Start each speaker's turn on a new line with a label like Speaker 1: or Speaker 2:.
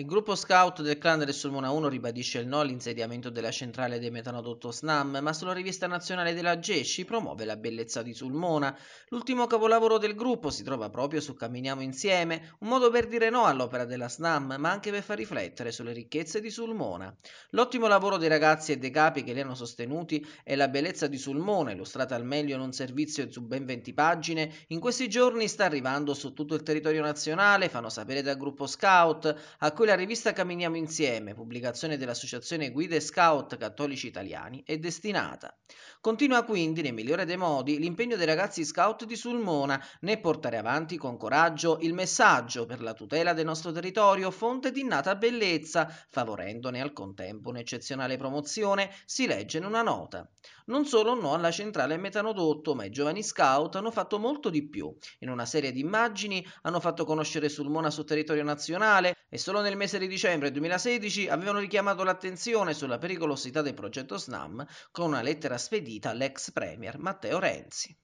Speaker 1: Il gruppo scout del clan del Sulmona 1 ribadisce il no all'insediamento della centrale del metanodotto SNAM, ma sulla rivista nazionale della GESCI promuove la bellezza di Sulmona. L'ultimo capolavoro del gruppo si trova proprio su Camminiamo Insieme, un modo per dire no all'opera della SNAM, ma anche per far riflettere sulle ricchezze di Sulmona. L'ottimo lavoro dei ragazzi e dei capi che li hanno sostenuti è la bellezza di Sulmona, illustrata al meglio in un servizio su ben 20 pagine, in questi giorni sta arrivando su tutto il territorio nazionale, fanno sapere dal gruppo scout, a cui la rivista Camminiamo Insieme, pubblicazione dell'Associazione Guide Scout Cattolici Italiani, è destinata. Continua quindi, nel migliore dei modi, l'impegno dei ragazzi scout di Sulmona nel portare avanti con coraggio il messaggio per la tutela del nostro territorio, fonte di innata bellezza, favorendone al contempo un'eccezionale promozione, si legge in una nota. Non solo no alla centrale metanodotto, ma i giovani scout hanno fatto molto di più. In una serie di immagini hanno fatto conoscere Sulmona sul territorio nazionale e solo nel mese di dicembre 2016 avevano richiamato l'attenzione sulla pericolosità del progetto SNAM con una lettera spedita all'ex premier Matteo Renzi.